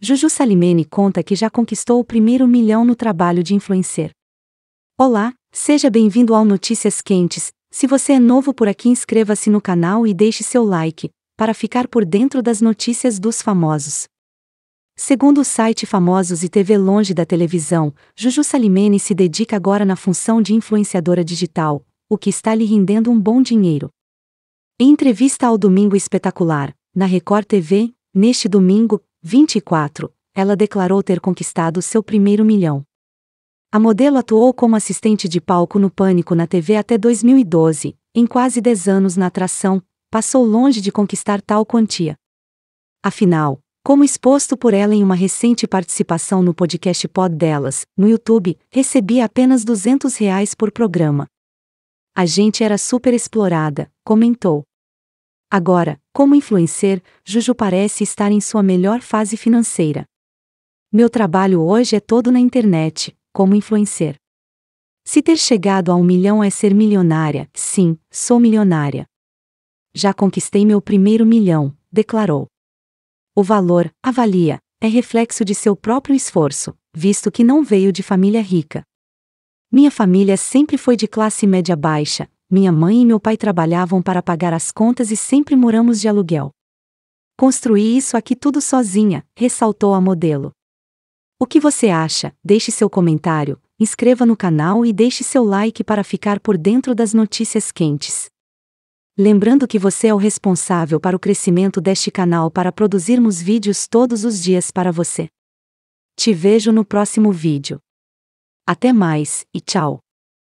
Juju Salimene conta que já conquistou o primeiro milhão no trabalho de influencer. Olá, seja bem-vindo ao Notícias Quentes. Se você é novo por aqui, inscreva-se no canal e deixe seu like, para ficar por dentro das notícias dos famosos. Segundo o site Famosos e TV Longe da Televisão, Juju Salimene se dedica agora na função de influenciadora digital, o que está lhe rendendo um bom dinheiro. Em entrevista ao Domingo Espetacular, na Record TV, neste domingo, 24, ela declarou ter conquistado seu primeiro milhão. A modelo atuou como assistente de palco no Pânico na TV até 2012, em quase 10 anos na atração, passou longe de conquistar tal quantia. Afinal, como exposto por ela em uma recente participação no podcast Pod Delas, no YouTube, recebia apenas 200 reais por programa. A gente era super explorada, comentou. Agora, como influencer, Juju parece estar em sua melhor fase financeira. Meu trabalho hoje é todo na internet, como influencer. Se ter chegado a um milhão é ser milionária, sim, sou milionária. Já conquistei meu primeiro milhão, declarou. O valor, avalia, é reflexo de seu próprio esforço, visto que não veio de família rica. Minha família sempre foi de classe média baixa, minha mãe e meu pai trabalhavam para pagar as contas e sempre moramos de aluguel. Construí isso aqui tudo sozinha, ressaltou a modelo. O que você acha? Deixe seu comentário, inscreva no canal e deixe seu like para ficar por dentro das notícias quentes. Lembrando que você é o responsável para o crescimento deste canal para produzirmos vídeos todos os dias para você. Te vejo no próximo vídeo. Até mais e tchau!